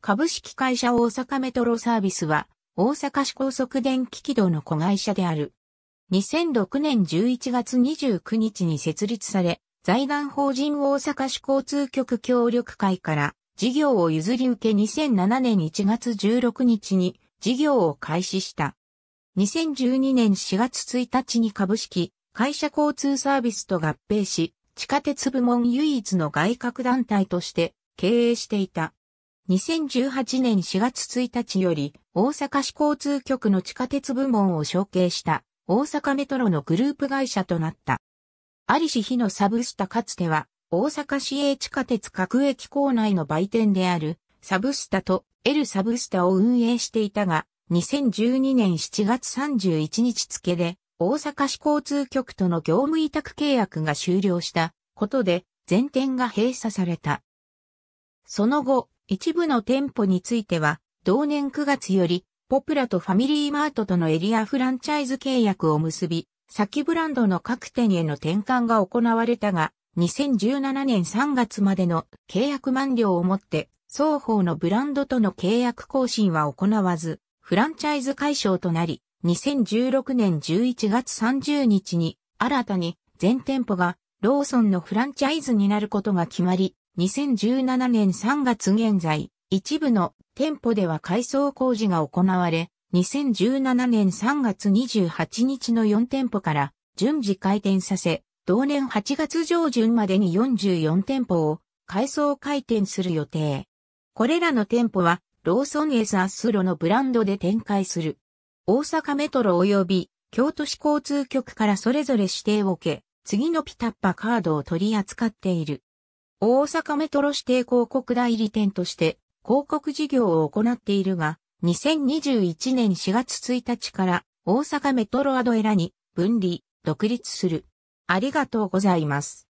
株式会社大阪メトロサービスは、大阪市高速電気軌道の子会社である。2006年11月29日に設立され、財団法人大阪市交通局協力会から事業を譲り受け2007年1月16日に事業を開始した。2012年4月1日に株式会社交通サービスと合併し、地下鉄部門唯一の外郭団体として経営していた。2018年4月1日より大阪市交通局の地下鉄部門を承継した大阪メトロのグループ会社となった。ありし日のサブスタかつては大阪市営地下鉄各駅構内の売店であるサブスタと L サブスタを運営していたが2012年7月31日付で大阪市交通局との業務委託契約が終了したことで全店が閉鎖された。その後、一部の店舗については、同年9月より、ポプラとファミリーマートとのエリアフランチャイズ契約を結び、先ブランドの各店への転換が行われたが、2017年3月までの契約満了をもって、双方のブランドとの契約更新は行わず、フランチャイズ解消となり、2016年11月30日に新たに全店舗がローソンのフランチャイズになることが決まり、2017年3月現在、一部の店舗では改装工事が行われ、2017年3月28日の4店舗から順次開店させ、同年8月上旬までに44店舗を改装開店する予定。これらの店舗はローソンエスアスロのブランドで展開する。大阪メトロ及び京都市交通局からそれぞれ指定を受け、次のピタッパカードを取り扱っている。大阪メトロ指定広告代理店として広告事業を行っているが、2021年4月1日から大阪メトロアドエラに分離、独立する。ありがとうございます。